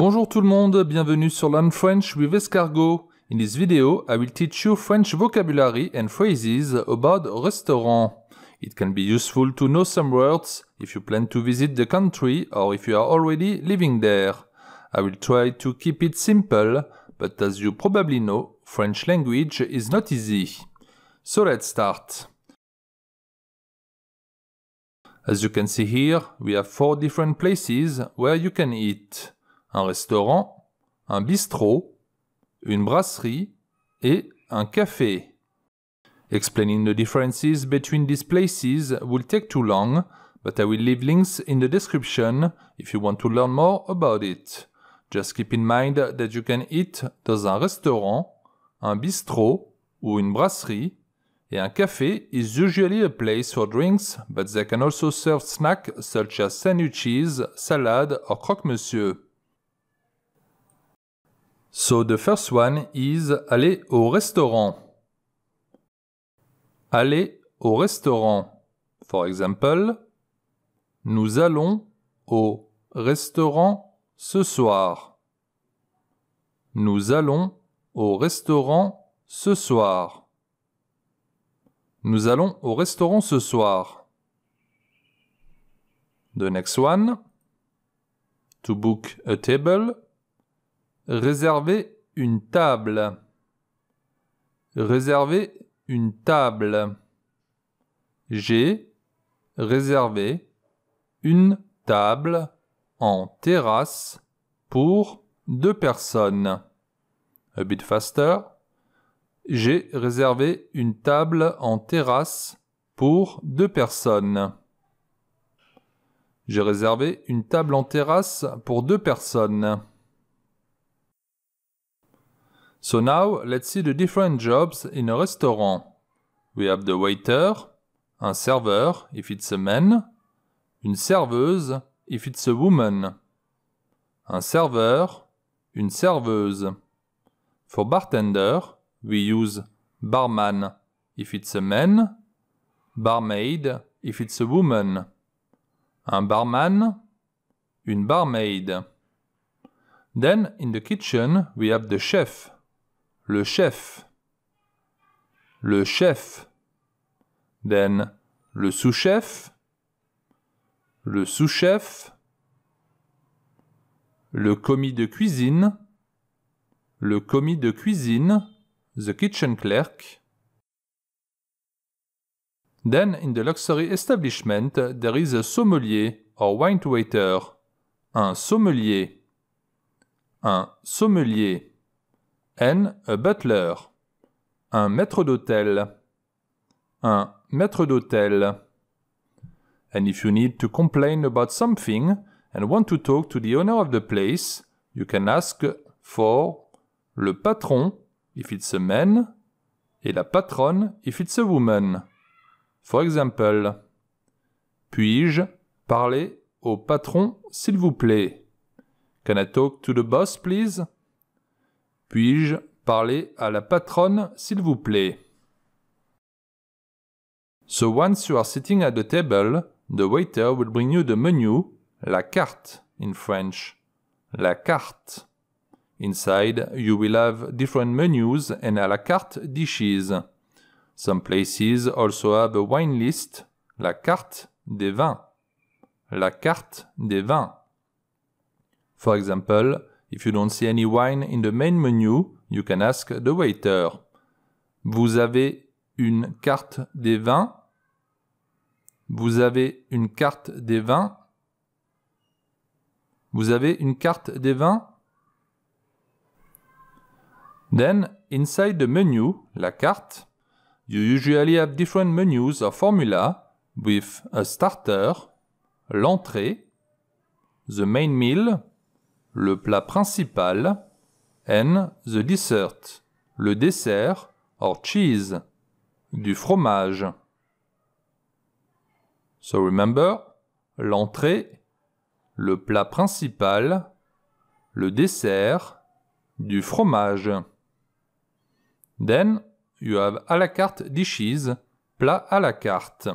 Bonjour tout le monde, bienvenue sur Learn French with Escargot. In this video, I will teach you French vocabulary and phrases about restaurant. It can be useful to know some words if you plan to visit the country or if you are already living there. I will try to keep it simple, but as you probably know, French language is not easy. So let's start. As you can see here, we have four different places where you can eat. un restaurant, un bistrot, une brasserie et un café. Explaining the differences between these places will take too long, but I will leave links in the description if you want to learn more about it. Just keep in mind that you can eat dans un restaurant, un bistrot ou une brasserie, et un café is usually a place for drinks, but they can also serve snacks such as sandwiches, salad or croque-monsieur. So the first one is aller au restaurant. Aller au restaurant. For example, nous allons au restaurant ce soir. Nous allons au restaurant ce soir. Nous allons au restaurant ce soir. The next one. To book a table. Réserver une table. Réserver une table. J'ai réservé une table en terrasse pour deux personnes. A bit faster. J'ai réservé une table en terrasse pour deux personnes. J'ai réservé une table en terrasse pour deux personnes. So now let's see the different jobs in a restaurant. We have the waiter, a serveur if it's a man, une serveuse if it's a woman, un serveur, une serveuse. For bartender, we use barman if it's a man, barmaid if it's a woman, un barman, une barmaid. Then in the kitchen we have the chef. le chef, le chef. Then le sous-chef, le sous-chef, le commis de cuisine, le commis de cuisine, the kitchen clerk. Then in the luxury establishment there is a sommelier or wine waiter, un sommelier, un sommelier and a butler. Un maître d'hôtel. Un maître d'hôtel. And if you need to complain about something and want to talk to the owner of the place, you can ask for le patron if it's a man et la patronne if it's a woman. For example, puis-je parler au patron s'il vous plaît? Can I talk to the boss please? Puis-je parler à la patronne, s'il vous plaît? So once you are sitting at the table, the waiter will bring you the menu, la carte in French. La carte. Inside, you will have different menus and à la carte dishes. Some places also have a wine list, la carte des vins. La carte des vins. For example, If you don't see any wine in the main menu, you can ask the waiter. Vous avez une carte des vins Vous avez une carte des vins Vous avez une carte des vins Then, inside the menu, la carte, you usually have different menus or formula with a starter, l'entrée, the main meal, le plat principal, and the dessert, le dessert, or cheese, du fromage. So remember, l'entrée, le plat principal, le dessert, du fromage. Then, you have à la carte dishes, plat à la carte.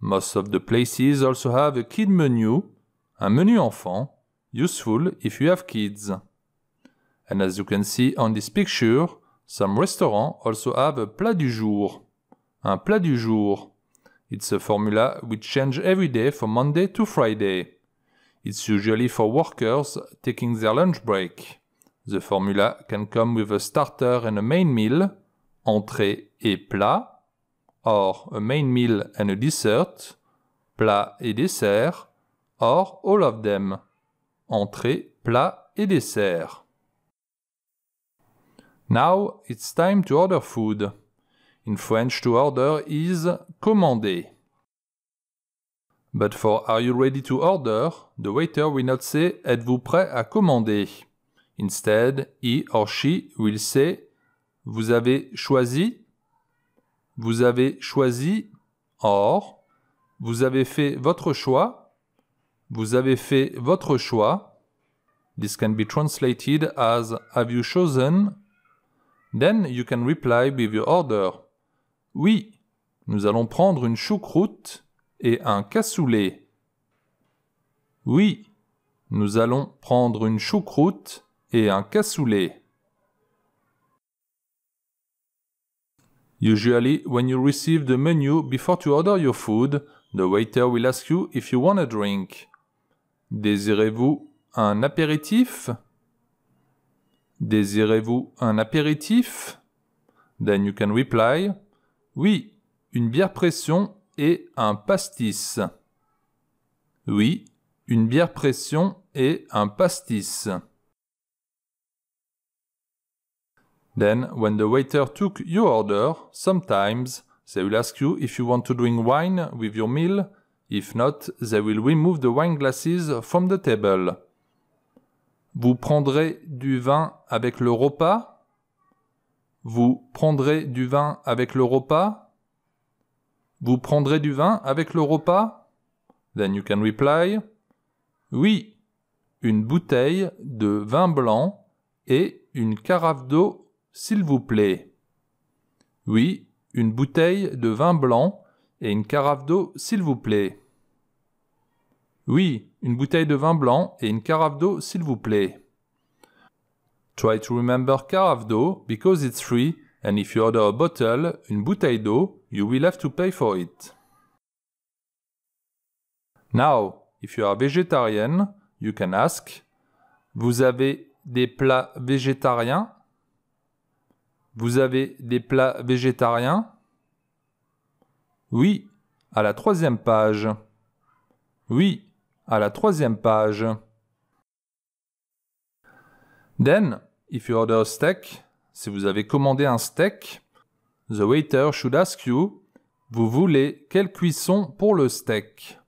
Most of the places also have a kid menu, un menu enfant, useful if you have kids. And as you can see on this picture, some restaurants also have a plat du jour. Un plat du jour. It's a formula which changes every day from Monday to Friday. It's usually for workers taking their lunch break. The formula can come with a starter and a main meal, entrée et plat, or a main meal and a dessert, plat et dessert, or all of them entrée, plat et dessert. Now it's time to order food. In French, to order is commander. But for are you ready to order, the waiter will not say Êtes-vous prêt à commander? Instead, he or she will say Vous avez choisi, vous avez choisi, or Vous avez fait votre choix, Vous avez fait votre choix. This can be translated as Have you chosen? Then you can reply with your order. Oui, nous allons prendre une choucroute et un cassoulet. Oui, nous allons prendre une choucroute et un cassoulet. Usually, when you receive the menu before to order your food, the waiter will ask you if you want a drink. Désirez-vous un apéritif Désirez-vous un apéritif Then you can reply Oui, une bière pression et un pastis. Oui, une bière pression et un pastis. Then, when the waiter took your order, sometimes they will ask you if you want to drink wine with your meal If not, they will remove the wine glasses from the table. Vous prendrez du vin avec le repas Vous prendrez du vin avec le repas Vous prendrez du vin avec le repas Then you can reply Oui, une bouteille de vin blanc et une carafe d'eau, s'il vous plaît. Oui, une bouteille de vin blanc et une carafe d'eau, s'il vous plaît. Oui, une bouteille de vin blanc et une carafe d'eau, s'il vous plaît. Try to remember carafe d'eau because it's free and if you order a bottle, une bouteille d'eau, you will have to pay for it. Now, if you are vegetarian, you can ask Vous avez des plats végétariens Vous avez des plats végétariens oui, à la troisième page. Oui, à la troisième page. Then, if you order a steak, si vous avez commandé un steak, the waiter should ask you, vous voulez quelle cuisson pour le steak?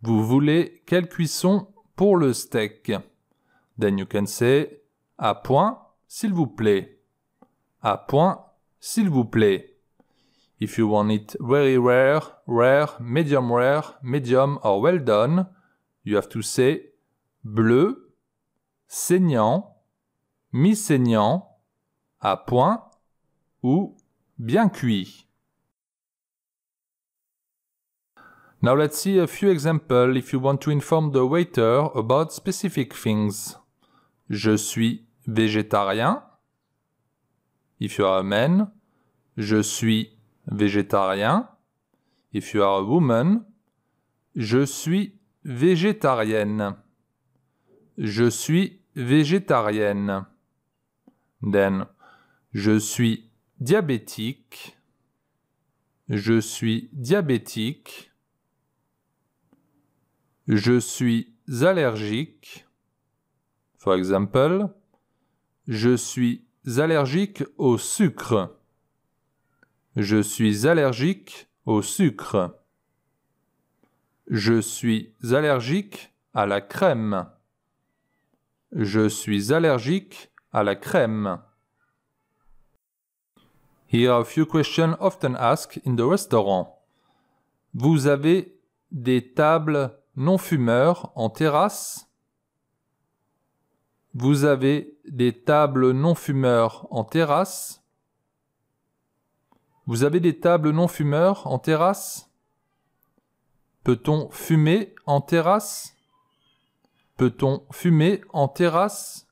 Vous voulez quelle cuisson pour le steak? Then you can say, à point, s'il vous plaît. À point, s'il vous plaît. If you want it very rare, rare, medium rare, medium or well done, you have to say bleu, saignant, mi-saignant, à point ou bien cuit. Now let's see a few examples if you want to inform the waiter about specific things. Je suis végétarien. If you are a man, je suis végétarien. If you are a woman, je suis végétarienne. Je suis végétarienne. Then, je suis diabétique. Je suis diabétique. Je suis allergique. For example, je suis allergique au sucre. Je suis allergique au sucre. Je suis allergique à la crème. Je suis allergique à la crème. Here are a few questions often asked in the restaurant. Vous avez des tables non fumeurs en terrasse Vous avez des tables non fumeurs en terrasse vous avez des tables non fumeurs en terrasse Peut-on fumer en terrasse Peut-on fumer en terrasse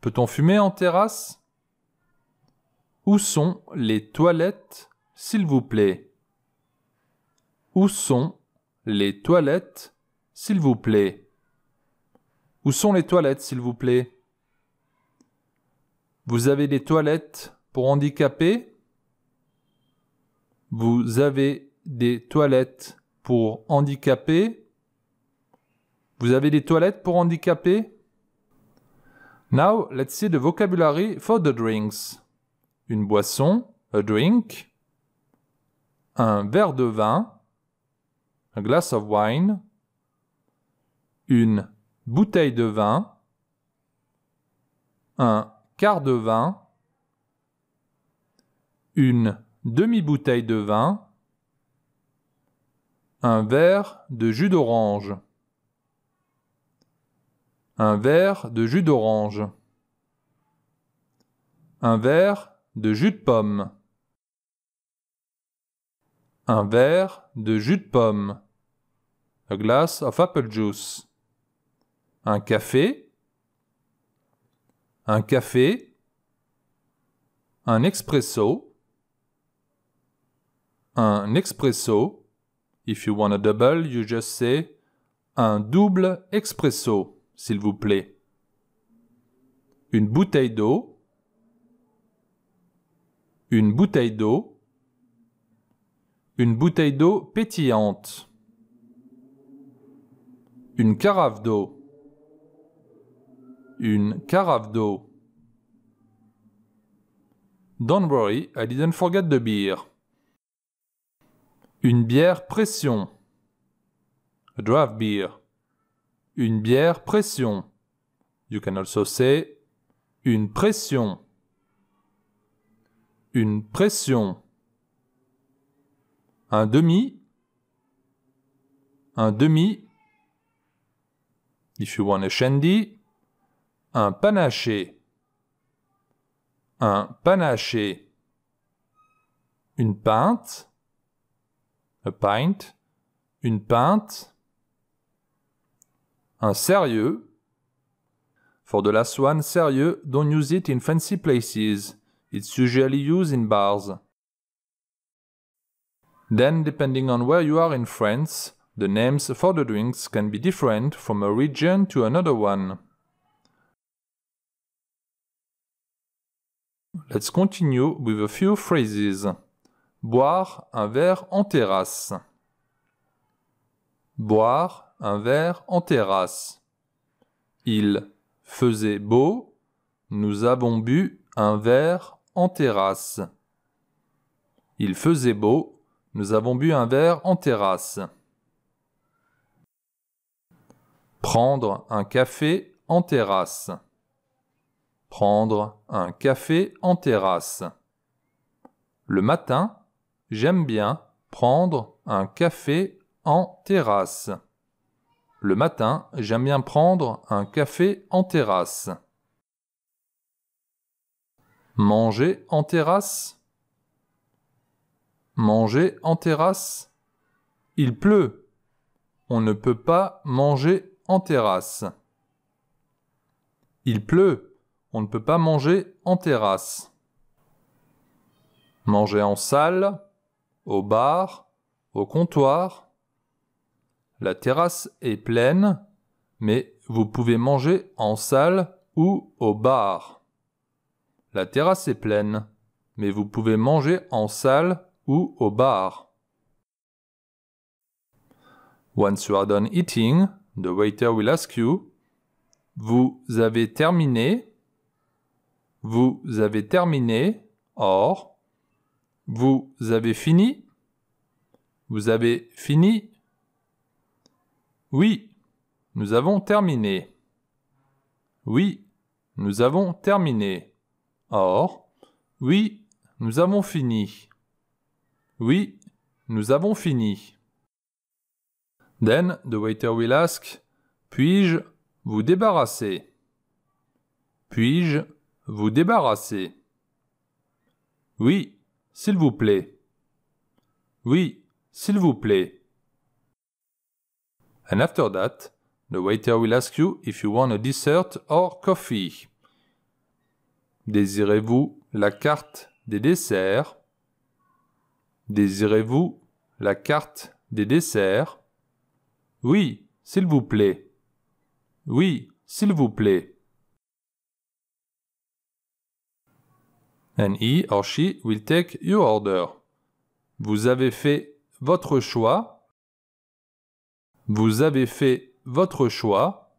Peut-on fumer en terrasse Où sont les toilettes, s'il vous plaît Où sont les toilettes, s'il vous plaît Où sont les toilettes, s'il vous plaît Vous avez des toilettes pour handicapés vous avez des toilettes pour handicapés Vous avez des toilettes pour handicapés Now let's see the vocabulary for the drinks. Une boisson, a drink. Un verre de vin, a glass of wine. Une bouteille de vin. Un quart de vin. Une demi-bouteille de vin, un verre de jus d'orange, un verre de jus d'orange, un verre de jus de pomme, un verre de jus de pomme, a glass of apple juice, un café, un café, un expresso, un expresso. If you want a double, you just say un double expresso, s'il vous plaît. Une bouteille d'eau. Une bouteille d'eau. Une bouteille d'eau pétillante. Une carafe d'eau. Une carafe d'eau. Don't worry, I didn't forget the beer. Une bière pression. A draft beer. Une bière pression. You can also say une pression. Une pression. Un demi. Un demi. If you want a shandy. Un panaché. Un panaché. Une pinte a pint, une pinte, un sérieux. For the last one, sérieux, don't use it in fancy places. It's usually used in bars. Then, depending on where you are in France, the names for the drinks can be different from a region to another one. Let's continue with a few phrases. Boire un verre en terrasse. Boire un verre en terrasse. Il faisait beau, nous avons bu un verre en terrasse. Il faisait beau, nous avons bu un verre en terrasse. Prendre un café en terrasse. Prendre un café en terrasse. Le matin, J'aime bien prendre un café en terrasse. Le matin, j'aime bien prendre un café en terrasse. Manger en terrasse. Manger en terrasse. Il pleut. On ne peut pas manger en terrasse. Il pleut. On ne peut pas manger en terrasse. Manger en salle au bar, au comptoir. La terrasse est pleine, mais vous pouvez manger en salle ou au bar. La terrasse est pleine, mais vous pouvez manger en salle ou au bar. Once you are done eating, the waiter will ask you, vous avez terminé, vous avez terminé, or, vous avez fini Vous avez fini Oui, nous avons terminé. Oui, nous avons terminé. Or, oui, nous avons fini. Oui, nous avons fini. Then the waiter will ask, puis-je vous débarrasser Puis-je vous débarrasser Oui, s'il vous plaît. Oui, s'il vous plaît. And after that, the waiter will ask you if you want a dessert or coffee. Désirez-vous la carte des desserts Désirez-vous la carte des desserts Oui, s'il vous plaît. Oui, s'il vous plaît. And he or she will take your order. Vous avez fait votre choix. Vous avez fait votre choix.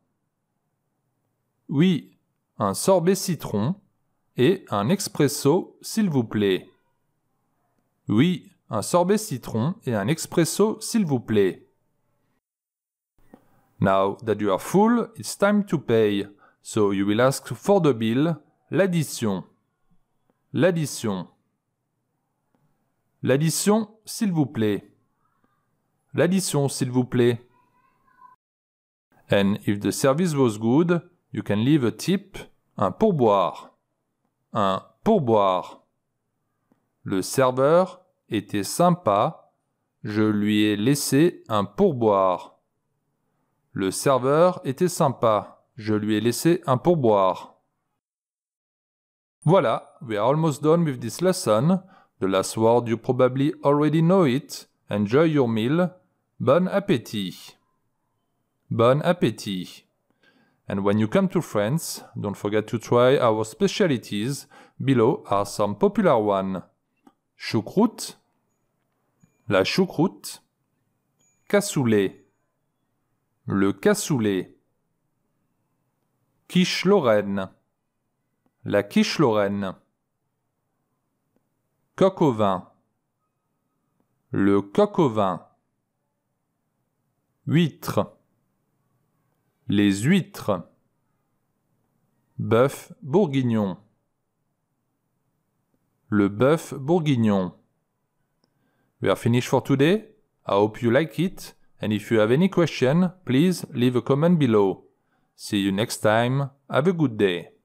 Oui, un sorbet citron et un expresso, s'il vous plaît. Oui, un sorbet citron et un expresso, s'il vous plaît. Now that you are full, it's time to pay, so you will ask for the bill, l'addition. L'addition. L'addition, s'il vous plaît. L'addition, s'il vous plaît. And if the service was good, you can leave a tip, un pourboire. Un pourboire. Le serveur était sympa, je lui ai laissé un pourboire. Le serveur était sympa, je lui ai laissé un pourboire. Voilà, we are almost done with this lesson. The last word you probably already know it. Enjoy your meal. Bon appétit. Bon appétit. And when you come to France, don't forget to try our specialities. Below are some popular ones. Choucroute, la choucroute, cassoulet, le cassoulet, quiche lorraine. La quiche lorraine. Coq au vin. Le coq au vin. Huître. Les huîtres. Bœuf bourguignon. Le bœuf bourguignon. We are finished for today. I hope you like it. And if you have any question, please leave a comment below. See you next time. Have a good day.